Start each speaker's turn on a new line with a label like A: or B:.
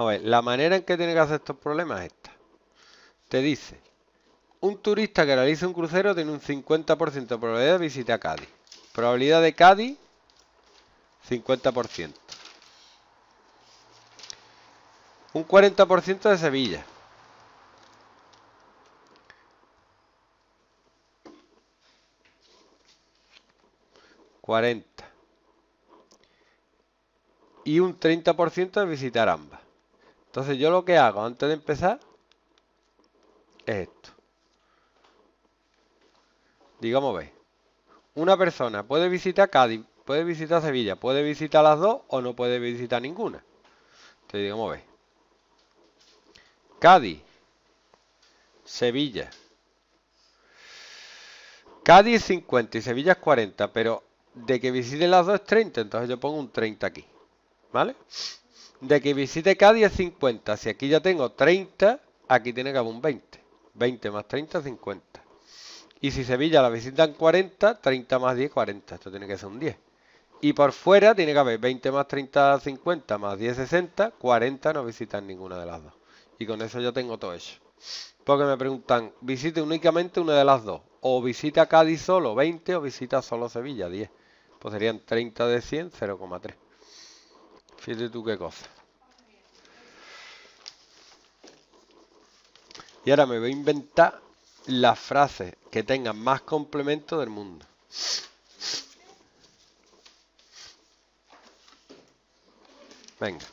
A: A ver, la manera en que tiene que hacer estos problemas es esta. Te dice, un turista que realiza un crucero tiene un 50% de probabilidad de visitar Cádiz. Probabilidad de Cádiz, 50%. Un 40% de Sevilla. ...40... Y un 30% de visitar ambas. Entonces yo lo que hago antes de empezar es esto. Digamos, ve. Una persona puede visitar Cádiz, puede visitar Sevilla, puede visitar las dos o no puede visitar ninguna. Entonces, digamos, ve. Cádiz, Sevilla. Cádiz 50 y Sevilla es 40, pero de que visiten las dos es 30, entonces yo pongo un 30 aquí. ¿Vale? De que visite Cádiz es 50. Si aquí ya tengo 30, aquí tiene que haber un 20. 20 más 30, 50. Y si Sevilla la visitan 40, 30 más 10, 40. Esto tiene que ser un 10. Y por fuera tiene que haber 20 más 30, 50 más 10, 60. 40 no visitan ninguna de las dos. Y con eso yo tengo todo eso. Porque me preguntan, visite únicamente una de las dos. O visita Cádiz solo 20 o visita solo Sevilla 10. Pues serían 30 de 100, 0,3. Fíjate tú qué cosa. Y ahora me voy a inventar las frases que tengan más complemento del mundo. Venga.